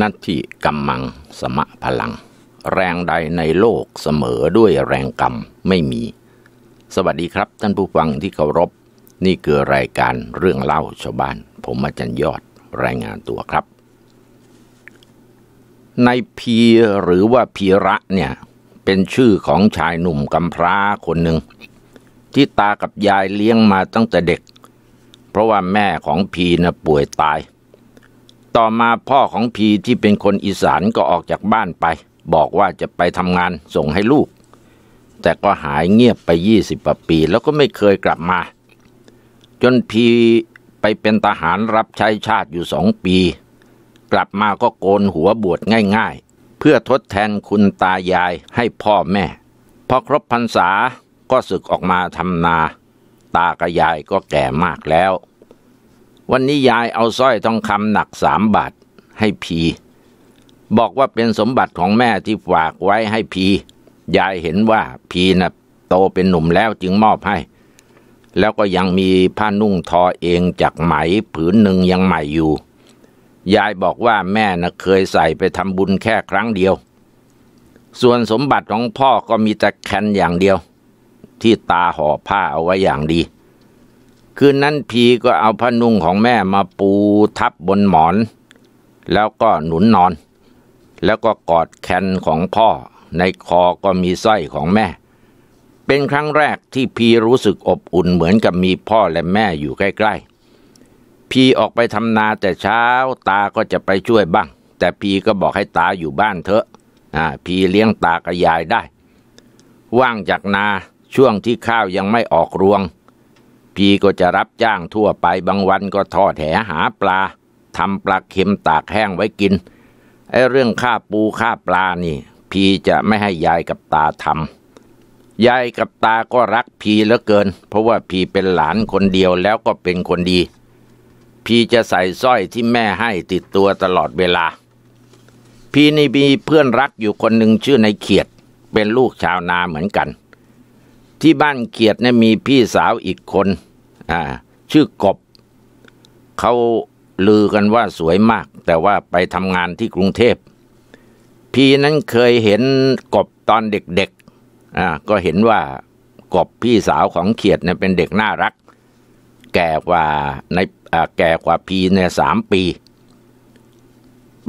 นัตถิกรมมังสมะพลัง แรงใดในโลกเสมอด้วยแรงกรรมไม่มี สวัสดีครับท่านผู้ฟังที่เคารพนี่คือรายการเรื่องเล่าชาวบ้านผมอาจารย์ยอดรายงานตัวครับ ในพีหรือว่าพีระเนี่ย เป็นชื่อของชายหนุ่มกำพร้าคนหนึ่ง ที่ตากับยายเลี้ยงมาตั้งแต่เด็ก เพราะว่าแม่ของพีนะ่ะป่วยตายต่อมาพ่อของพีที่เป็นคนอีสานก็ออกจากบ้านไป บอกว่าจะไปทำงานส่งให้ลูก แต่ก็หายเงียบไปยี่สิบปีแล้วก็ไม่เคยกลับมา จนพีไปเป็นทหารรับใช้ชาติอยู่สองปี กลับมาก็โกนหัวบวชง่ายๆ เพื่อทดแทนคุณตายายให้พ่อแม่พอครบพรรษาก็ศึกออกมาทำนาตากับยายก็แก่มากแล้ววันนี้ยายเอาสร้อยทองคำหนักสามบาทให้พีบอกว่าเป็นสมบัติของแม่ที่ฝากไว้ให้พียายเห็นว่าพีนะ่ะโตเป็นหนุ่มแล้วจึงมอบให้ แล้วก็ยังมีผ้านุ่งทอเองจากไหมผืนหนึ่งยังใหม่อยู่ยายบอกว่าแม่นะ่ะเคยใส่ไปทำบุญแค่ครั้งเดียว ส่วนสมบัติของพ่อก็มีแต่แคนอย่างเดียว ที่ตาห่อผ้าเอาไว้อย่างดีคืนนั้นพีก็เอาผ้านุ่งของแม่มาปูทับบนหมอน แล้วก็หนุนนอน แล้วก็กอดแขนของพ่อ ในคอก็มีสร้อยของแม่ เป็นครั้งแรกที่พีรู้สึกอบอุ่นเหมือนกับมีพ่อและแม่อยู่ใกล้ๆพีออกไปทำนาแต่เช้าตาก็จะไปช่วยบ้าง แต่พีก็บอกให้ตาอยู่บ้านเถอะอ่าพีเลี้ยงตากระยายได้ ว่างจากนาช่วงที่ข้าวยังไม่ออกรวงพี่ก็จะรับจ้างทั่วไปบางวันก็ทอดแหหาปลาทำปลาเค็มตากแห้งไว้กินไอ้เรื่องค่าปูค่าปลานี่ พี่จะไม่ให้ยายกับตาทำยายกับตาก็รักพีเหลือเกิน เพราะว่าพีเป็นหลานคนเดียวแล้วก็เป็นคนดี พีจะใส่สร้อยที่แม่ให้ติดตัวตลอดเวลา พีนี่มีเพื่อนรักอยู่คนหนึ่งชื่อในเขียด เป็นลูกชาวนาเหมือนกันที่บ้านเกียรติเนี่ยมีพี่สาวอีกคน อ่าชื่อกบ เขาลือกันว่าสวยมาก แต่ว่าไปทำงานที่กรุงเทพ พี่นั้นเคยเห็นกบตอนเด็กๆ อ่าก็เห็นว่ากบพี่สาวของเขียดเนี่ยเป็นเด็กน่ารัก แก่กว่าในแก่กว่าพีในสามปี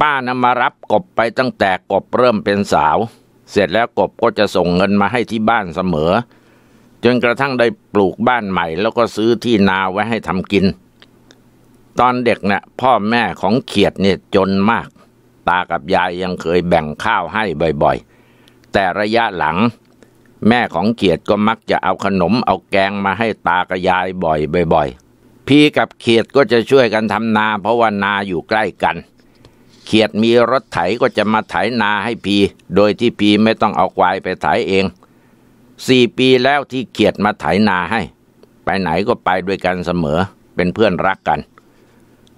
ป้านะมารับกบไปตั้งแต่กบเริ่มเป็นสาว เสร็จแล้วกบก็จะส่งเงินมาให้ที่บ้านเสมอจนกระทั่งได้ปลูกบ้านใหม่แล้วก็ซื้อที่นาไว้ให้ทำกิน ตอนเด็กเนะี่ยพ่อแม่ของเขียดเนี่ยจนมาก ตากับยายยังเคยแบ่งข้าวให้บ่อยๆ แต่ระยะหลังแม่ของเขียดก็มักจะเอาขนมเอาแกงมาให้ตากับยายบ่อย ๆ พี่ กับเขียดก็จะช่วยกันทำนาเพราะว่านาอยู่ใกล้กัน เขียดมีรถไถก็จะมาไถนาให้พีโดยที่พีไม่ต้องเอาควายไปไถเองสี่ปีแล้วที่เกียรติมาไถานาให้ ไปไหนก็ไปด้วยกันเสมอ เป็นเพื่อนรักกัน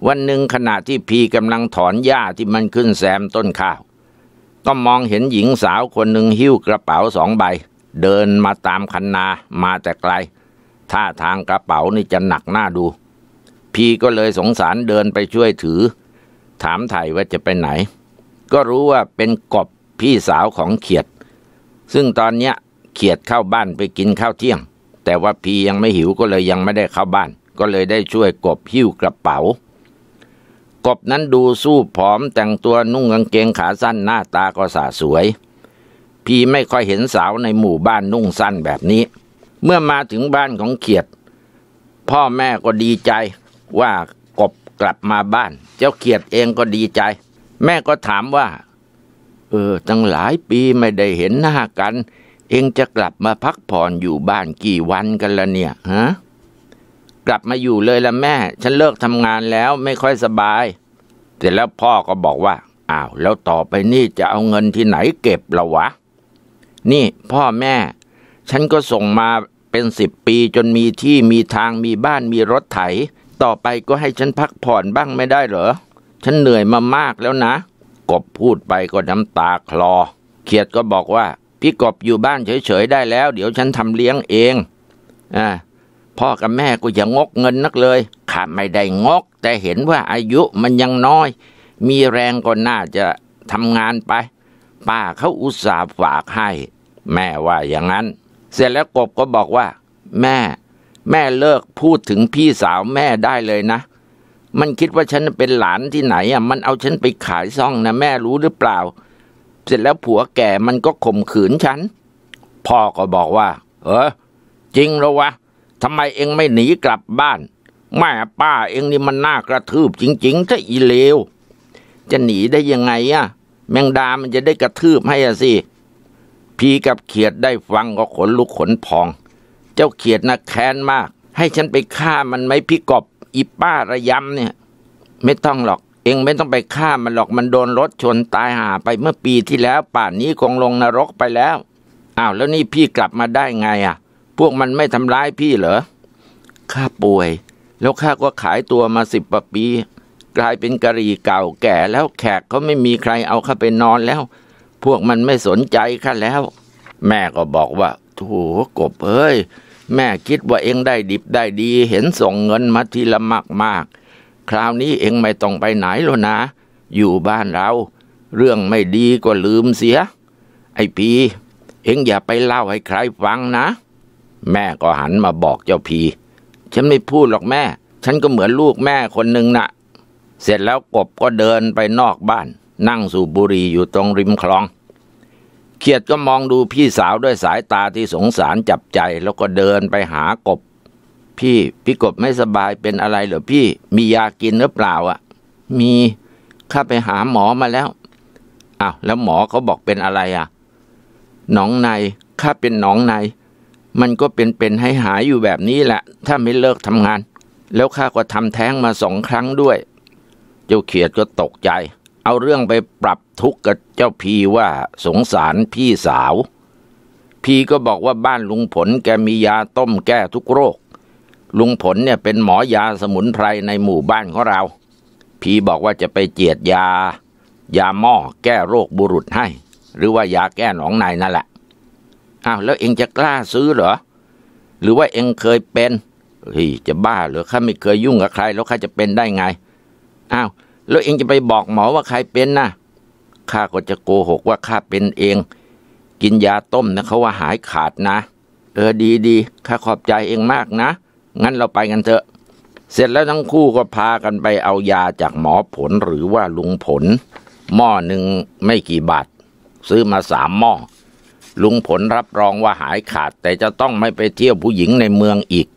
วันหนึ่งขณะที่พีกำลังถอนหญ้าที่มันขึ้นแซมต้นข้าว ก็มองเห็นหญิงสาวคนหนึ่งหิ้วกระเป๋าสองใบ เดินมาตามคันนา มา แต่ ไกล ท่าทางกระเป๋านี่ จะหนักหน้าดู พีก็เลยสงสารเดินไปช่วยถือ ถามไถ่ว่าจะไปไหน ก็รู้ว่าเป็นกบพี่สาวของเขียด ซึ่งตอนเนี้ยเขียดเข้าบ้านไปกินข้าวเที่ยงแต่ว่าพียังไม่หิวก็เลยยังไม่ได้เข้าบ้าน ก็เลยได้ช่วยกบหิ้วกระเป๋า กบนั้นดูสู้ผอมแต่งตัวนุ่งกางเกงขาสั้นหน้าตาก็สาสวย พีไม่ค่อยเห็นสาวในหมู่บ้านนุ่งสั้นแบบนี้ เมื่อมาถึงบ้านของเขียด พ่อแม่ก็ดีใจ ว่ากบกลับมาบ้าน เจ้าเขียดเองก็ดีใจ แม่ก็ถามว่า เออตั้งหลายปีไม่ได้เห็นหน้ากันเองจะกลับมาพักผ่อนอยู่บ้านกี่วันกันละเนี่ยฮะกลับมาอยู่เลยละแม่ ฉันเลิกทำงานแล้วไม่ค่อยสบายเสร็จแล้วพ่อก็บอกว่าอ้าว แล้วต่อไปนี่จะเอาเงินที่ไหนเก็บละวะ นี่พ่อแม่ ฉันก็ส่งมาเป็นสิบปีจนมีที่มีทางมีบ้านมีรถไถ ต่อไปก็ให้ฉันพักผ่อนบ้างไม่ได้เหรอฉันเหนื่อยมามากแล้วนะกบพูดไปก็น้ำตาคลอเขียดก็บอกว่าพี่กบอยู่บ้านเฉยๆได้แล้ว เดี๋ยวฉันทำเลี้ยงเองอ่าพ่อกับแม่ก็อย่างกเงินนักเลยข้าไม่ได้งกแต่เห็นว่าอายุมันยังน้อย มีแรงก็น่าจะทำงานไปป้าเขาอุตส่าห์ฝากให้ แม่ว่าอย่างนั้น เสร็จแล้วกบก็บอกว่า แม่แม่เลิกพูดถึงพี่สาวแม่ได้เลยนะ มันคิดว่าฉันเป็นหลานที่ไหน อ่ะมันเอาฉันไปขายซ่องนะแม่รู้หรือเปล่าเสร็จแล้วผัวแก่มันก็ข่มขืนฉันพ่อก็บอกว่า เออจริงเล้ววะทำไมเองไม่หนีกลับบ้านแม่ป้าเองนี่มันน่ากระทืบ จริงๆถ้าอีเลว จะหนีได้ยังไงอะแมงดามันจะได้กระทืบให้อะสิพีกับเขียดได้ฟังก็ขนลุกขนพอง เจ้าเขียดนะ่ะแค้นมาก ให้ฉันไปฆ่ามันไหมพี่กบอีป้าระยำเนี่ยไม่ต้องหรอกเองไม่ต้องไปฆ่ามันหรอกมันโดนรถชนตายหาไปเมื่อปีที่แล้ว ป่านนี้คงลงนรกไปแล้วอ้าวแล้วนี่พี่กลับมาได้ไงอ่ะ พวกมันไม่ทำร้ายพี่เหรอ ข้าป่วย แล้วข้าก็ขายตัวมาสิบปปี กลายเป็นกะหรี่เก่าแก่แล้วแขกก็ไม่มีใครเอาข้าไปนอนแล้ว พวกมันไม่สนใจข้าแล้ว แม่ก็บอกว่าโถกบเอ้ย แม่คิดว่าเองได้ดิบได้ดี เห็นส่งเงินมาทีละมากมากคราวนี้เองไม่ต้องไปไหนแล้วนะ อยู่บ้านเรา เรื่องไม่ดีก็ลืมเสีย ไอ้พีเองอย่าไปเล่าให้ใครฟังนะ แม่ก็หันมาบอกเจ้าพี ฉันไม่พูดหรอกแม่ ฉันก็เหมือนลูกแม่คนหนึ่งนะ่ะ เสร็จแล้วกบก็เดินไปนอกบ้าน นั่งสูบบุหรี่อยู่ตรงริมคลอง เขียดก็มองดูพี่สาวด้วยสายตาที่สงสารจับใจแล้วก็เดินไปหากบพี่พี่กบไม่สบายเป็นอะไรเหรอพี่มียากินหรือเปล่าอ่ะ มีข้าไปหาหมอมาแล้วอ้าวแล้วหมอเขาบอกเป็นอะไรอ่ะ หนองในข้าเป็นหนองใน มันก็เป็นเป็นให้หายอยู่แบบนี้แหละ ถ้าไม่เลิกทำงาน แล้วข้าก็ทำแท้งมาสองครั้งด้วย เจ้าเขียดก็ตกใจ เอาเรื่องไปปรับทุกข์กับเจ้าพีว่าสงสารพี่สาว พีก็บอกว่าบ้านลุงผลแกมียาต้มแก้ทุกโรคลุงผลเนี่ยเป็นหมอยาสมุนไพรในหมู่บ้านของเรา พี่บอกว่าจะไปเจียดยา ยาหม้อแก้โรคบุรุษให้ หรือว่ายาแก้หนองในนั่นแหละ อ้าวแล้วเองจะกล้าซื้อเหรอหรือว่าเองเคยเป็นเฮียจะบ้าเหรอข้าไม่เคยยุ่งกับใคร แล้วข้าจะเป็นได้ไงอ้าวแล้วเองจะไปบอกหมอว่าใครเป็นนะข้าก็จะโกหกว่าข้าเป็นเอง กินยาต้มนะเขาว่าหายขาดนะ เออดีดีข้าขอบใจเองมากนะงั้นเราไปกันเถอะ เสร็จแล้วทั้งคู่ก็พากันไปเอายาจากหมอผลหรือว่าลุงผล หม้อหนึ่งไม่กี่บาทซื้อมาสามหม้อ ลุงผลรับรองว่าหายขาด แต่จะต้องไม่ไปเที่ยวผู้หญิงในเมืองอีก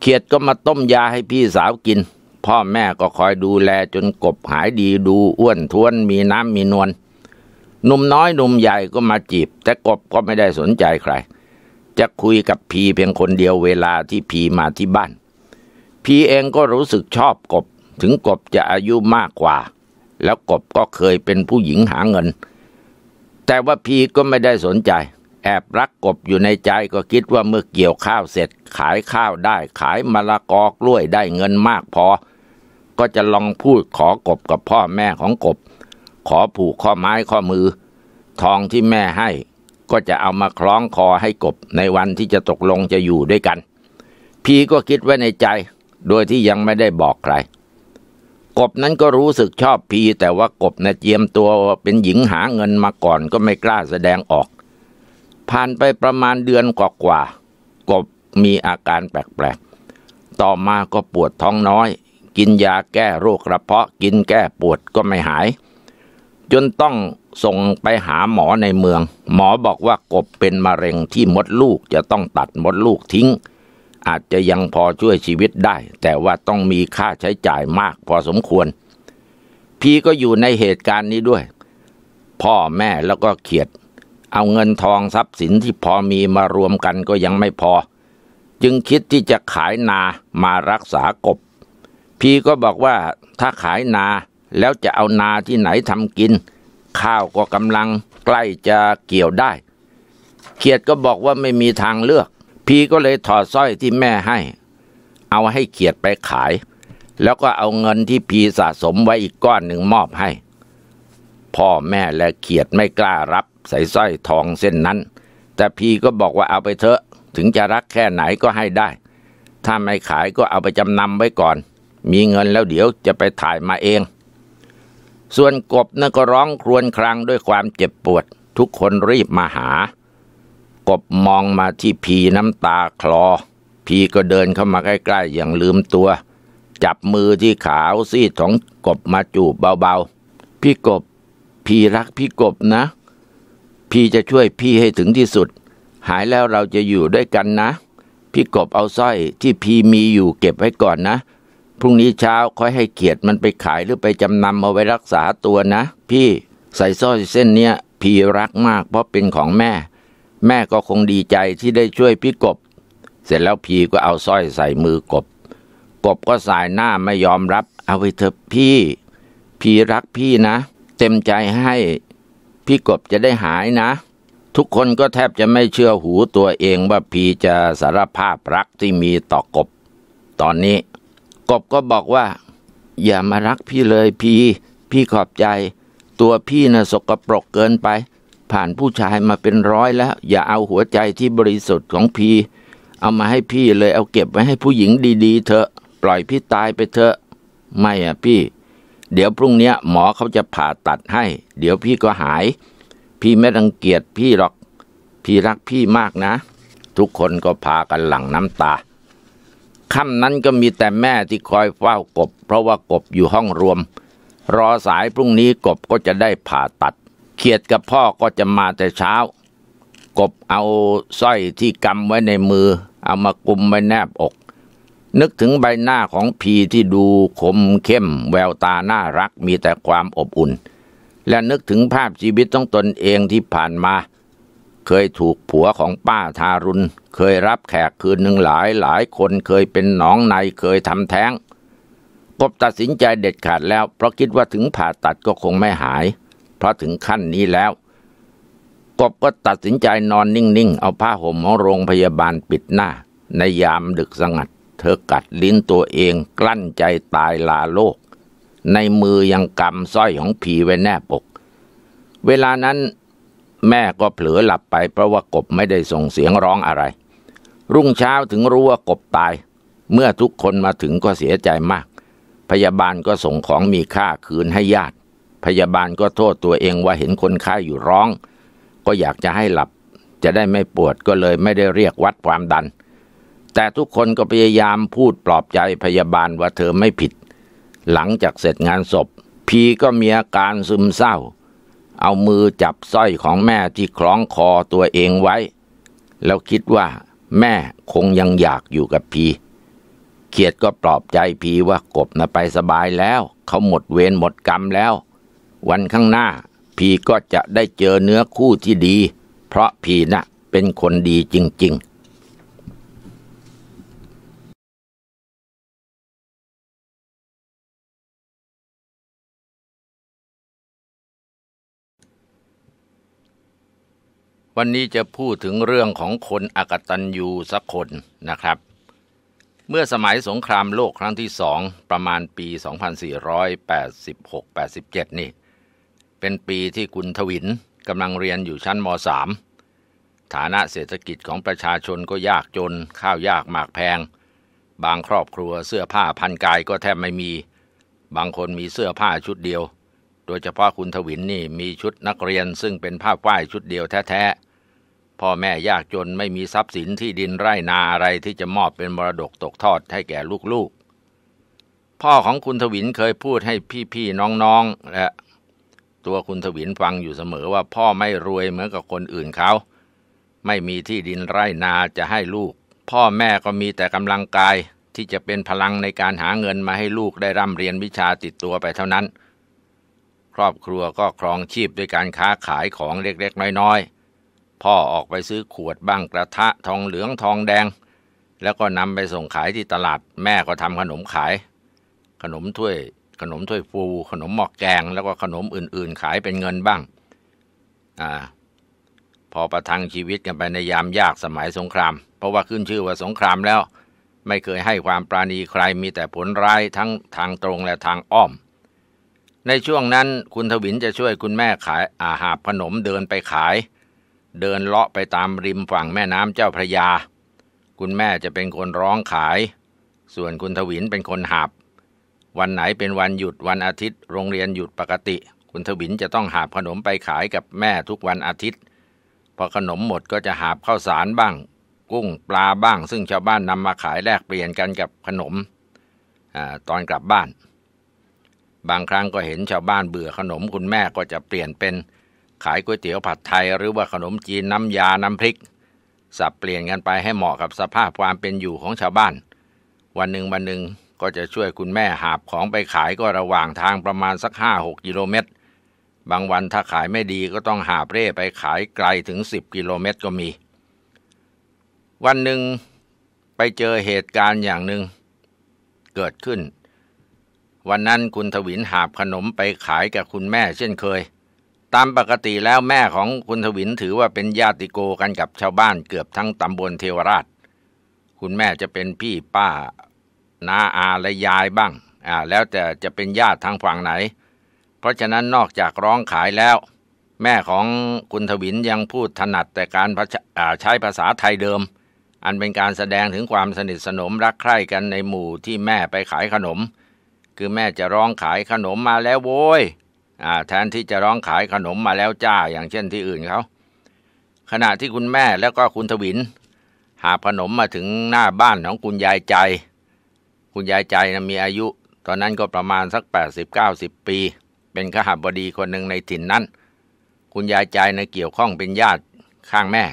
เขียดก็มาต้มยาให้พี่สาวกิน พ่อแม่ก็คอยดูแล จนกบหายดีดูอ้วนท้วนมีน้ำมีนวลหนุ่มน้อยหนุ่มใหญ่ก็มาจีบ แต่กบก็ไม่ได้สนใจใครจะคุยกับพีเพียงคนเดียวเวลาที่พีมาที่บ้าน พีเองก็รู้สึกชอบกบถึงกบจะอายุมากกว่า แล้วกบก็เคยเป็นผู้หญิงหาเงิน แต่ว่าพีก็ไม่ได้สนใจ แอบรักกบอยู่ในใจก็คิดว่าเมื่อเกี่ยวข้าวเสร็จขายข้าวได้ขายมะละกอกล้วยได้เงินมากพอ ก็จะลองพูดขอกบกับพ่อแม่ของกบขอผูกข้อไม้ข้อมือ ทองที่แม่ให้ก็จะเอามาคล้องคอให้กบในวันที่จะตกลงจะอยู่ด้วยกัน พีก็คิดไว้ในใจ โดยที่ยังไม่ได้บอกใคร กบนั้นก็รู้สึกชอบพีแต่ว่ากบนี่ยเจียมตัวเป็นหญิงหาเงินมาก่อนก็ไม่กล้าแสดงออก ผ่านไปประมาณเดือนกว่ากว่า กบมีอาการแปลกๆ ต่อมาก็ปวดท้องน้อย กินยาแก้โรคกระเพาะ กินแก้ปวดก็ไม่หายจนต้องส่งไปหาหมอในเมือง หมอบอกว่ากบเป็นมะเร็งที่มดลูกจะต้องตัดมดลูกทิ้ง อาจจะยังพอช่วยชีวิตได้ แต่ว่าต้องมีค่าใช้จ่ายมากพอสมควร พี่ก็อยู่ในเหตุการณ์นี้ด้วย พ่อแม่แล้วก็เขียด เอาเงินทองทรัพย์สินที่พอมีมารวมกันก็ยังไม่พอ จึงคิดที่จะขายนามารักษากบ พี่ก็บอกว่าถ้าขายนาแล้วจะเอานาที่ไหนทำกินข้าวก็กำลังใกล้จะเกี่ยวได้ เขียดก็บอกว่าไม่มีทางเลือก พีก็เลยถอดสร้อยที่แม่ให้ เอาให้เขียดไปขาย แล้วก็เอาเงินที่พีสะสมไว้อีกก้อนหนึ่งมอบให้ พ่อแม่และเขียดไม่กล้ารับใส่สร้อยทองเส้นนั้น แต่พีก็บอกว่าเอาไปเถอะ ถึงจะรักแค่ไหนก็ให้ได้ ถ้าไม่ขายก็เอาไปจำนำไว้ก่อน มีเงินแล้วเดี๋ยวจะไปถ่ายมาเองส่วนกบนั่นก็ร้องครวญครางด้วยความเจ็บปวด ทุกคนรีบมาหา กบมองมาที่พีน้ำตาคลอ พีก็เดินเข้ามาใกล้ๆอย่างลืมตัว จับมือที่ขาวซีดของกบมาจูบเบาๆ พี่กบ พีรักพี่กบนะ พี่จะช่วยพี่ให้ถึงที่สุด หายแล้วเราจะอยู่ด้วยกันนะ พี่กบเอาสร้อยที่พีมีอยู่เก็บไว้ก่อนนะพรุ่งนี้เช้าค่อยให้เกียรติมันไปขายหรือไปจำนำเอาไว้รักษาตัวนะ พี่ใส่สร้อยเส้นเนี้ยพี่รักมาก เพราะเป็นของแม่ แม่ก็คงดีใจที่ได้ช่วยพี่กบ เสร็จแล้วพี่ก็เอาสร้อยใส่มือกบ กบก็สายหน้าไม่ยอมรับเอาไปเถอะพี่ พี่รักพี่นะ เต็มใจให้พี่กบจะได้หายนะ ทุกคนก็แทบจะไม่เชื่อหูตัวเองว่าพี่จะสารภาพรักที่มีต่อกบ ตอนนี้กบก็บอกว่า อย่ามารักพี่เลยพี่ พี่ขอบใจ ตัวพี่นะ่ะสกปรกเกินไป ผ่านผู้ชายมาเป็นร้อยแล้ว อย่าเอาหัวใจที่บริสุทธิ์ของพี่ เอามาให้พี่เลยเอาเก็บไว้ให้ผู้หญิงดีๆเถอะ ปล่อยพี่ตายไปเถอะ ไม่อ่ะพี่ เดี๋ยวพรุ่งนี้หมอเขาจะผ่าตัดให้ เดี๋ยวพี่ก็หาย พี่ไม่รังเกียจพี่หรอก พี่รักพี่มากนะ ทุกคนก็พากันหลั่งน้ำตาค่ำนั้นก็มีแต่แม่ที่คอยเฝ้ากบ เพราะว่ากบอยู่ห้องรวม รอสายพรุ่งนี้กบก็จะได้ผ่าตัด เขียดกับพ่อก็จะมาแต่เช้า กบเอาสร้อยที่กำไว้ในมือ เอามากุมไว้แนบอก นึกถึงใบหน้าของพีที่ดูคมเข้ม แววตาน่ารักมีแต่ความอบอุ่น และนึกถึงภาพชีวิตต้องตนเองที่ผ่านมาเคยถูกผัวของป้าทารุณเคยรับแขกคืนหนึ่งหลายหลายคนเคยเป็นหนองในเคยทำแท้งกบตัดสินใจเด็ดขาดแล้ว เพราะคิดว่าถึงผ่าตัดก็คงไม่หายเพราะถึงขั้นนี้แล้ว กบก็ตัดสินใจนอนนิ่งๆ เอาผ้าห่มของโรงพยาบาลปิดหน้าในยามดึกสงัด เธอกัดลิ้นตัวเองกลั้นใจตายลาโลกในมือยังกำสร้อยของผีไว้แนบอกเวลานั้นแม่ก็เผลอหลับไปเพราะว่ากบไม่ได้ส่งเสียงร้องอะไร รุ่งเช้าถึงรู้ว่ากบตาย เมื่อทุกคนมาถึงก็เสียใจมาก พยาบาลก็ส่งของมีค่าคืนให้ญาติ พยาบาลก็โทษตัวเองว่าเห็นคนไข้ยอยู่ร้อง ก็อยากจะให้หลับ จะได้ไม่ปวดก็เลยไม่ได้เรียกวัดความดัน แต่ทุกคนก็พยายามพูดปลอบใจพยาบาลว่าเธอไม่ผิด หลังจากเสร็จงานศพพีก็มีอาการซึมเศร้าเอามือจับสร้อยของแม่ที่คล้องคอตัวเองไว้ แล้วคิดว่าแม่คงยังอยากอยู่กับพีเขียดก็ปลอบใจพีว่ากบนะไปสบายแล้ว เขาหมดเวรหมดกรรมแล้ว วันข้างหน้าพีก็จะได้เจอเนื้อคู่ที่ดี เพราะพีนะ่ะเป็นคนดีจริงๆวันนี้จะพูดถึงเรื่องของคนอากตันยูสักคนนะครับ เมื่อสมัยสงครามโลกครั้งที่สองประมาณปี 2486-87 นี่ เป็นปีที่คุณทวินกำลังเรียนอยู่ชั้นม .3 ฐานะเศรษฐกิจของประชาชนก็ยากจน ข้าวยากหมากแพง บางครอบครัวเสื้อผ้าพันกายก็แทบไม่มี บางคนมีเสื้อผ้าชุดเดียว โดยเฉพาะคุณทวินนี่มีชุดนักเรียนซึ่งเป็นผ้าฝ้ายชุดเดียวแท้ๆพ่อแม่ยากจนไม่มีทรัพย์สินที่ดินไร่นาอะไรที่จะมอบเป็นมรดกตกทอดให้แก่ลูกๆ พ่อของคุณทวินเคยพูดให้พี่ๆน้องๆ และตัวคุณทวินฟังอยู่เสมอว่าพ่อไม่รวยเหมือนกับคนอื่นเขา ไม่มีที่ดินไร่นาจะให้ลูก พ่อแม่ก็มีแต่กำลังกายที่จะเป็นพลังในการหาเงินมาให้ลูกได้ร่ำเรียนวิชาติดตัวไปเท่านั้น ครอบครัวก็ครองชีพด้วยการค้าขายของเล็กๆน้อยๆพ่อออกไปซื้อขวดบ้างกระทะทองเหลืองทองแดง แล้วก็นำไปส่งขายที่ตลาดแม่ก็ทำขนมขาย ขนมถ้วยขนมถ้วยฟูขนมหมอกแกง แล้วก็ขนมอื่นๆ ขายเป็นเงินบ้างอ่าพอประทังชีวิตกันไปในยามยากสมัยสงคราม เพราะว่าขึ้นชื่อว่าสงครามแล้ว ไม่เคยให้ความปราณีใครมีแต่ผลร้ายทั้งทางตรงและทางอ้อม ในช่วงนั้นคุณทวินจะช่วยคุณแม่ขายอาหารขนมเดินไปขายเดินเลาะไปตามริมฝั่งแม่น้ำเจ้าพระยา คุณแม่จะเป็นคนร้องขาย ส่วนคุณทวินเป็นคนหาบ วันไหนเป็นวันหยุดวันอาทิตย์ โรงเรียนหยุดปกติ คุณทวินจะต้องหาบขนมไปขายกับแม่ทุกวันอาทิตย์ พอขนมหมดก็จะหาบข้าวสารบ้าง กุ้งปลาบ้าง ซึ่งชาวบ้านนำมาขายแลกเปลี่ยนกันกับขนมอตอนกลับบ้าน บางครั้งก็เห็นชาวบ้านเบื่อขนมคุณแม่ก็จะเปลี่ยนเป็นขายก๋วยเตี๋ยวผัดไทยหรือว่าขนมจีน น้ำยาน้ำพริก สับเปลี่ยนกันไปให้เหมาะกับสภาพความเป็นอยู่ของชาวบ้าน วันหนึ่งวันหนึ่งก็จะช่วยคุณแม่หาบของไปขายก็ระหว่างทางประมาณสักห้าหกกิโลเมตร บางวันถ้าขายไม่ดีก็ต้องหาเร่ไปขายไกลถึงสิบกิโลเมตรก็มี วันหนึ่งไปเจอเหตุการณ์อย่างหนึ่งเกิดขึ้น วันนั้นคุณทวินหาบขนมไปขายกับคุณแม่ เช่นเคยตามปกติแล้วแม่ของคุณทวินถือว่าเป็นญาติโกกันกับชาวบ้านเกือบทั้งตำบลเทวราชคุณแม่จะเป็นพี่ป้านาอาและยายบ้างอ่าแล้วแต่จะเป็นญาติทางฝั่งไหน เพราะฉะนั้นนอกจากร้องขายแล้ว แม่ของคุณทวินยังพูดถนัดแต่การใช้ภาษาไทยเดิม อันเป็นการแสดงถึงความสนิทสนมรักใคร่กันในหมู่ที่แม่ไปขายขนม คือแม่จะร้องขายขนมมาแล้วโว้ยแทนที่จะร้องขายขนมมาแล้วจ้าอย่างเช่นที่อื่นเขาขณะที่คุณแม่แล้วก็คุณทวิน หาขนมมาถึงหน้าบ้านของคุณยายใจ คุณยายใจนะมีอายุ ตอนนั้นก็ประมาณสัก 80-90 ปี เป็นขหบดีคนหนึ่งในถิ่นนั้น คุณยายใจในะเกี่ยวข้องเป็นญาติข้างแม่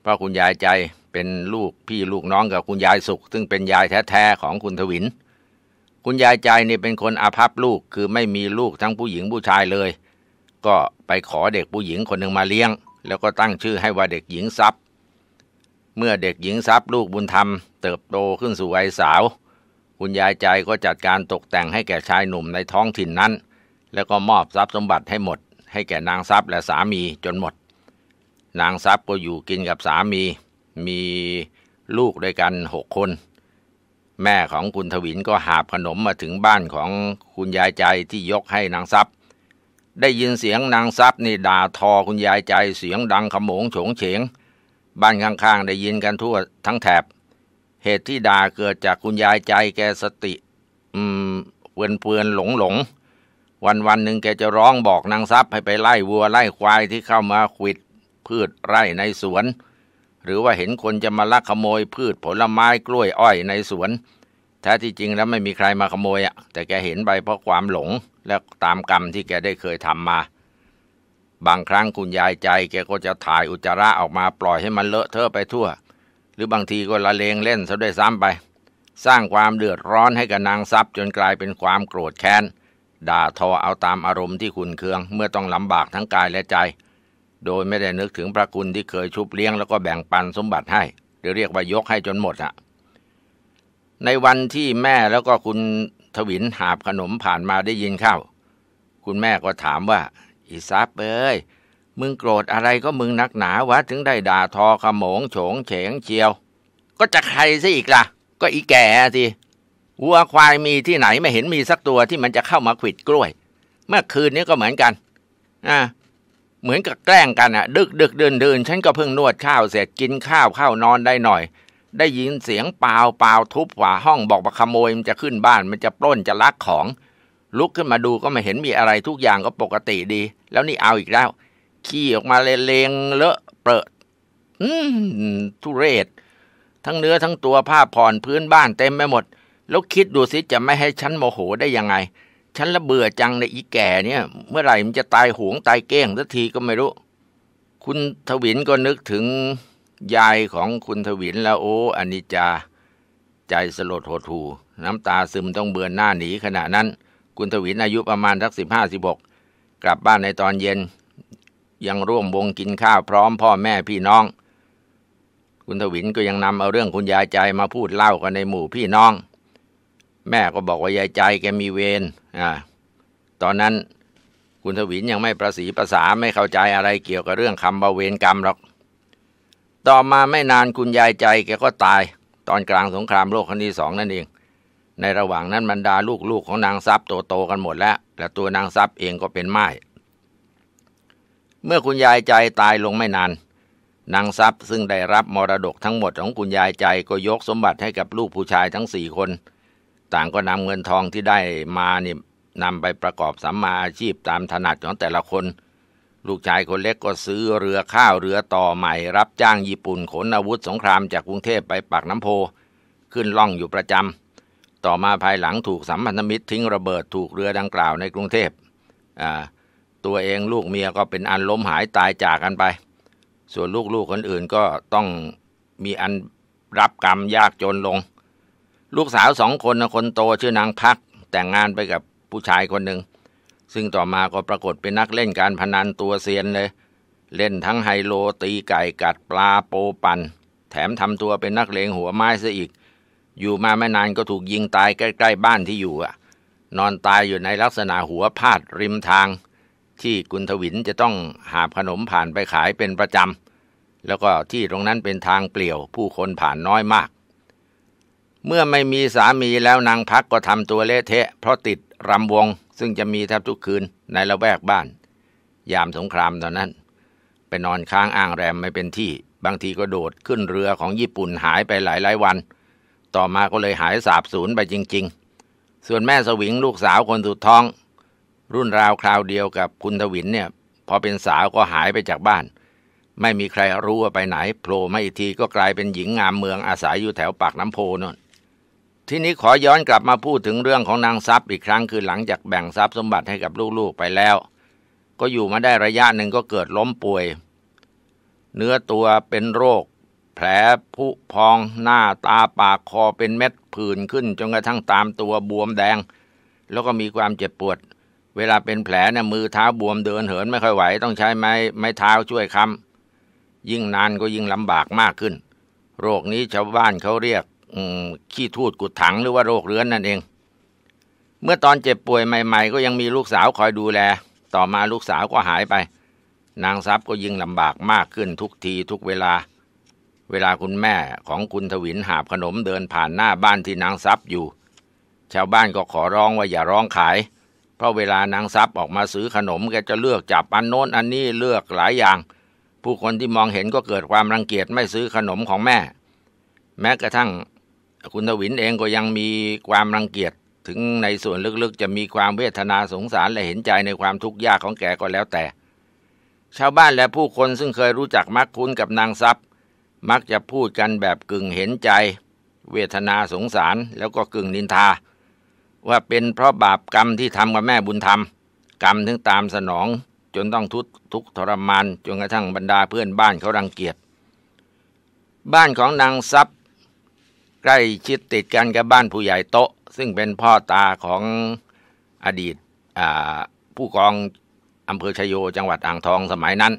เพราะคุณยายใจเป็นลูกพี่ลูกน้องกับคุณยายสุขซึ่งเป็นยายแท้ๆของคุณทวินคุณยายใจนี่เป็นคนอาภัพลูกคือไม่มีลูกทั้งผู้หญิงผู้ชายเลย ก็ไปขอเด็กผู้หญิงคนหนึ่งมาเลี้ยง แล้วก็ตั้งชื่อให้ว่าเด็กหญิงทรัพย์เมื่อเด็กหญิงทรัพย์ลูกบุญธรรม เติบโตขึ้นสู่วัยสาวคุณยายใจก็จัดการตกแต่งให้แก่ชายหนุ่มในท้องถิ่นนั้น แล้วก็มอบทรัพย์สมบัติให้หมด ให้แก่นางทรัพย์และสามีจนหมด นางทรัพย์ก็อยู่กินกับสามี มีลูกด้วยกันหกคนแม่ของคุณทวินก็หาบขนมมาถึงบ้านของคุณยายใจที่ยกให้นางซับได้ยินเสียงนางซับนี่ด่าทอคุณยายใจเสียงดังขโมงโฉงเฉงบ้านข้างๆได้ยินกันทั่วทั้งแถบ เหตุที่ด่าเกิดจากคุณยายใจแกสติ อืมเปื่อนเนหลงหลง วันวันหนึ่งแกจะร้องบอกนางซับให้ไปไล่วัวไล่ควายที่เข้ามาขวิด พืชไร่ในสวนหรือว่าเห็นคนจะมาลักขโมยพืชผลไม้กล้วยอ้อยในสวน แท้ที่จริงแล้วไม่มีใครมาขโมยอะแต่แกเห็นไปเพราะความหลงและตามกรรมที่แกได้เคยทำมา บางครั้งคุณยายใจ แกก็จะถ่ายอุจจาระออกมาปล่อยให้มันเลอะเทอะไปทั่ว หรือบางทีก็ละเลงเล่นซะด้วยซ้ำไป สร้างความเดือดร้อนให้กับนางทรัพย์จนกลายเป็นความโกรธแค้นด่าทอเอาตามอารมณ์ที่คุณเคือง เมื่อต้องลำบากทั้งกายและใจโดยไม่ได้นึกถึงพระคุณที่เคยชุบเลี้ยงแล้วก็แบ่งปันสมบัติให้ หรือเรียกว่ายกให้จนหมดอะ ในวันที่แม่แล้วก็คุณทวินหาบขนมผ่านมาได้ยินเข้า คุณแม่ก็ถามว่า อีซับเอ้ย มึงโกรธอะไรก็มึงนักหนาวะ ถึงได้ด่าทอขโมงโฉงเฉงเชียว ก็จะใครซะอีกละ่ะ ก็อีแก่สิวัวควายมีที่ไหนไม่เห็นมีสักตัวที่มันจะเข้ามาขิดกล้วย เมื่อคืนนี้ก็เหมือนกันอ่าเหมือนกับแกล้งกันอะดึกดึกเดินเดินฉันก็เพิ่งนวดข้าว เสร็จกินข้าวเข้านอนได้หน่อย ได้ยินเสียงเปล่าเปล่าทุบฝาห้องบอกว่าขโมยมันจะขึ้นบ้านมันจะปล้นจะลักของ ลุกขึ้นมาดูก็ไม่เห็นมีอะไรทุกอย่างก็ปกติดี แล้วนี่เอาอีกแล้ว ขี้ออกมาเลงเลอะเปรอะอืมทุเรศทั้งเนื้อทั้งตัวผ้าผ่อนพื้นบ้านเต็มไปหมดแล้วคิดดูสิจะไม่ให้ฉันโมโหได้ยังไงฉันละเบื่อจังในอีแก่เนี่ย เมื่อไหร่มันจะตายหวงตายเก้งสักทีก็ไม่รู้ คุณทวินก็นึกถึงยายของคุณทวินแล้วโอ้อนิจาใจสลดหดหูน้ำตาซึมต้องเบือนหน้าหนีขณะนั้น คุณทวินอายุประมาณสักสิบห้าสิบหกกลับบ้านในตอนเย็นยังร่วมวงกินข้าวพร้อมพ่อแม่พี่น้อง คุณทวินก็ยังนำเอาเรื่องคุณยายใจมาพูดเล่ากันในหมู่พี่น้องแม่ก็บอกว่ายายใจแกมีเวรอ่าตอนนั้นคุณทวินยังไม่ประสีภาษาไม่เข้าใจอะไรเกี่ยวกับเรื่องคำบาเวรกรรมหรอกต่อมาไม่นานคุณยายใจแกก็ตายตอนกลางสงครามโลกครั้งที่สองนั่นเอง ในระหว่างนั้นบรรดาลูกๆของนางทรัพย์โตๆกันหมดแล้ว และตัวนางทรัพย์เองก็เป็นไม้เมื่อคุณยายใจตายลงไม่นาน นางทรัพย์ซึ่งได้รับมรดกทั้งหมดของคุณยายใจก็ยกสมบัติให้กับลูกผู้ชายทั้งสี่คน่างก็นำเงินทองที่ได้มานี่นำไปประกอบสัมมาอาชีพตามถนัดของแต่ละคน ลูกชายคนเล็กก็ซื้อเรือข้าวเรือต่อใหม่รับจ้างญี่ปุ่นขนอาวุธสงครามจากกรุงเทพไปปากน้ำโพขึ้นล่องอยู่ประจำต่อมาภายหลังถูกสัมพันธมิตรทิ้งระเบิดถูกเรือดังกล่าวในกรุงเทพ ตัวเองลูกเมียก็เป็นอันล้มหายตายจากกันไป ส่วนลูกๆคนอื่นก็ต้องมีอันรับกรรมยากจนลงลูกสาวสองคนนะคนโตชื่อนางพัก แต่งงานไปกับผู้ชายคนหนึ่งซึ่งต่อมาก็ปรากฏเป็นนักเล่นการพนันตัวเซียนเลย เล่นทั้งไฮโลตีไก่กัดปลาโปปัน แถมทำตัวเป็นนัก เลงหัวไม้ ซะ อีก อยู่มา ไม่ นานก็ถูกยิงตายใกล้ ๆ บ้านที่อยู่อะนอนตายอยู่ในลักษณะหัวพาดริมทาง ที่กุนทวินจะต้องหาขนมผ่านไปขายเป็นประจำแล้วก็ที่ตรงนั้นเป็นทางเปลี่ยวผู้คนผ่านน้อยมากเมื่อไม่มีสามีแล้วนางพักก็ทำตัวเละเทะ เพราะติดรำวงซึ่งจะมีแทบทุกคืนในละแวกบ้าน ยามสงครามตอนนั้น ไปนอนค้างอ่างแรมไม่เป็นที่ บางทีก็โดดขึ้นเรือของญี่ปุ่นหายไปหลายหลายวัน ต่อมาก็เลยหายสาบสูญไปจริง ๆ ส่วนแม่สวิงลูกสาวคนสุดท้อง รุ่นราวคราวเดียวกับคุณทวินเนี่ยพอเป็นสาวก็หายไปจากบ้าน ไม่มีใครรู้ว่าไปไหนโผล่มาอีกทีก็กลายเป็นหญิงงามเมืองอาศัยอยู่แถวปากน้ำโพนั่นทีนี้ขอย้อนกลับมาพูดถึงเรื่องของนางทรัพย์อีกครั้งคือหลังจากแบ่งทรัพย์สมบัติให้กับลูก ๆ ไปแล้ว ก็อยู่มาได้ระยะหนึ่งก็เกิดล้มป่วย เนื้อตัวเป็นโรค แผลผุพองหน้าตาปากคอเป็นเม็ดผื่นขึ้นจนกระทั่งตามตัวบวมแดง แล้วก็มีความเจ็บปวด เวลาเป็นแผลเนี่ยมือเท้าบวมเดินเหินไม่ค่อยไหว ต้องใช้ไม้ไม้เท้าช่วยค้ำยิ่งนานก็ยิ่งลำบากมากขึ้น โรคนี้ชาวบ้านเขาเรียกขี้ทูดกุดถังหรือว่าโรคเรื้อนนั่นเอง เมื่อตอนเจ็บป่วยใหม่ ๆ ก็ยังมีลูกสาวคอยดูแล ต่อมาลูกสาวก็หายไป นางทรัพย์ก็ยิ่งลำบากมากขึ้นทุกทีทุกเวลา เวลาคุณแม่ของคุณทวินหาบขนมเดินผ่านหน้าบ้านที่นางทรัพย์อยู่ ชาวบ้านก็ขอร้องว่าอย่าร้องขาย เพราะเวลานางทรัพย์ออกมาซื้อขนมแกจะเลือกจับอันโน้นอันนี้เลือกหลายอย่าง ผู้คนที่มองเห็นก็เกิดความรังเกียจไม่ซื้อขนมของแม่ แม้กระทั่งคุณทวินเองก็ยังมีความรังเกียจถึงในส่วนลึกๆจะมีความเวทนาสงสารและเห็นใจในความทุกข์ยากของแกก็แล้วแต่ ชาวบ้านและผู้คนซึ่งเคยรู้จักมักคุ้นกับนางทรัพย์มักจะพูดกันแบบกึ่งเห็นใจ เวทนาสงสารแล้วก็กึ่งนินทาว่าเป็นเพราะบาปกรรมที่ทำกับแม่บุญธรรม กรรมถึงตามสนอง จนต้องทุกทุกทรมานจนกระทั่งบรรดาเพื่อนบ้านเขารังเกียจบ้านของนางทรัพยใกล้ชิดติดกันกับบ้านผู้ใหญ่โตซึ่งเป็นพ่อตาของอดีตผู้กองอำเภอชยโยจังหวัดอ่างทองสมัยนั้น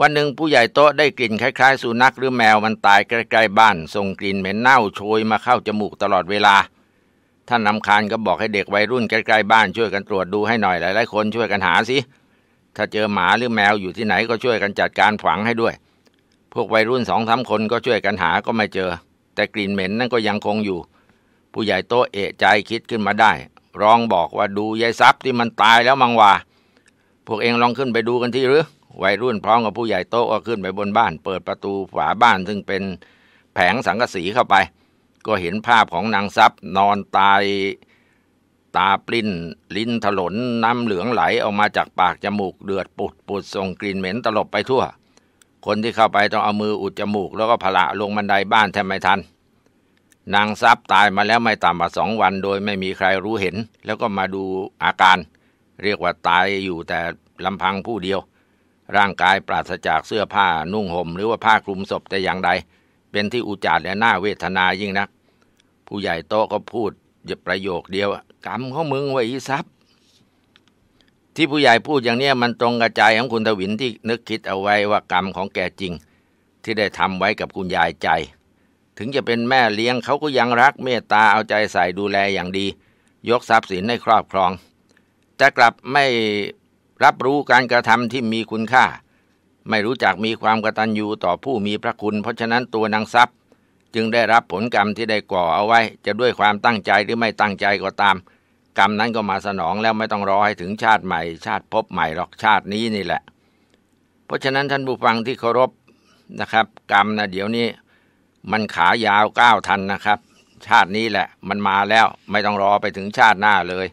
วันหนึ่งผู้ใหญ่โตได้กลิ่นคล้าย ๆสุนัขหรือแมวมันตายใกล้ๆบ้านส่งกลิ่นเหม็นเน่าโชยมาเข้าจมูกตลอดเวลาท่านนำคานก็บอกให้เด็กวัยรุ่นใกล้ๆบ้านช่วยกันตรวจดูให้หน่อยหลายๆคนช่วยกันหาสิ ถ้าเจอหมาหรือแมวอยู่ที่ไหนก็ช่วยกันจัดการฝังให้ด้วย พวกวัยรุ่นสองสาคนก็ช่วยกันหาก็ไม่เจอแต่กลิ่นเหม็นนั่นก็ยังคงอยู่ ผู้ใหญ่โตเอะใจคิดขึ้นมาได้ร้องบอกว่าดูยายซับที่มันตายแล้วมังวาพวกเองลองขึ้นไปดูกันที่หรือวัยรุ่นพร้อมกับผู้ใหญ่โตก็ขึ้นไปบนบ้าน เปิดประตูฝาบ้านซึ่งเป็นแผงสังกะสีเข้าไป ก็เห็นภาพของนางซับนอนตาย ตาปลิ้นลิ้นถลนน้ำเหลืองไหลออกมาจากปากจมูกเดือดปุดปุดส่งกลิ่นเหม็นตลบไปทั่วคนที่เข้าไปต้องเอามืออุดจมูกแล้วก็ผละลงบันไดบ้านแทบไม่ทันนางซับตายมาแล้วไม่ต่ำกว่าสองวันโดยไม่มีใครรู้เห็น แล้วก็มาดูอาการเรียกว่าตายอยู่แต่ลำพังผู้เดียว ร่างกายปราศจากเสื้อผ้านุ่งห่มหรือว่าผ้าคลุมศพแต่อย่างใด เป็นที่อุจารและหน้าเวทนายิ่งนัก ผู้ใหญ่โตก็พูดประโยคเดียวกรรมของมึงไว้ซับที่ผู้ใหญ่พูดอย่างนี้มันตรงกระจายของคุณทวินที่นึกคิดเอาไว้ว่ากรรมของแกจริง ที่ได้ทำไว้กับคุณยายใจ ถึงจะเป็นแม่เลี้ยงเขาก็ยังรัก เมตตาเอาใจใส่ดูแลอย่างดี ยกทรัพย์สินให้ครอบครองแต่กลับไม่รับรู้การกระทำที่มีคุณค่า ไม่รู้จักมีความกตัญญูต่อผู้มีพระคุณ เพราะฉะนั้นตัวนางทรัพย์ จึงได้รับผลกรรมที่ได้ก่อเอาไว้ จะด้วยความตั้งใจหรือไม่ตั้งใจก็ตามกรรมนั้นก็มาสนองแล้วไม่ต้องรอให้ถึงชาติใหม่ ชาติพบใหม่หรอกชาตินี้นี่แหละ เพราะฉะนั้นท่านผู้ฟังที่เคารพนะครับ กรรมนะเดี๋ยวนี้ มันขายาวก้าวทันนะครับ ชาตินี้แหละมันมาแล้วไม่ต้องรอไปถึงชาติหน้าเลย